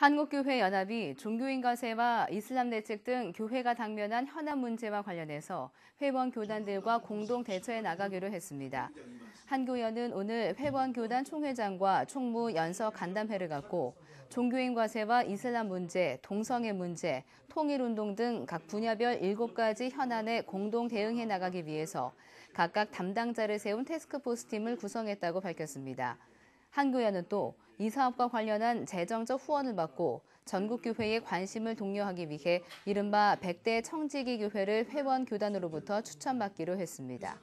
한국교회연합이 종교인과세와 이슬람 대책 등 교회가 당면한 현안 문제와 관련해서 회원 교단들과 공동 대처해 나가기로 했습니다. 한교연은 오늘 회원 교단 총회장과 총무 연석 간담회를 갖고 종교인과세와 이슬람 문제, 동성애 문제, 통일운동 등 각 분야별 7가지 현안에 공동 대응해 나가기 위해서 각각 담당자를 세운 테스크포스팀을 구성했다고 밝혔습니다. 한교회는 또 이 사업과 관련한 재정적 후원을 받고 전국교회의 관심을 독려하기 위해 이른바 100대 청지기 교회를 회원 교단으로부터 추천받기로 했습니다.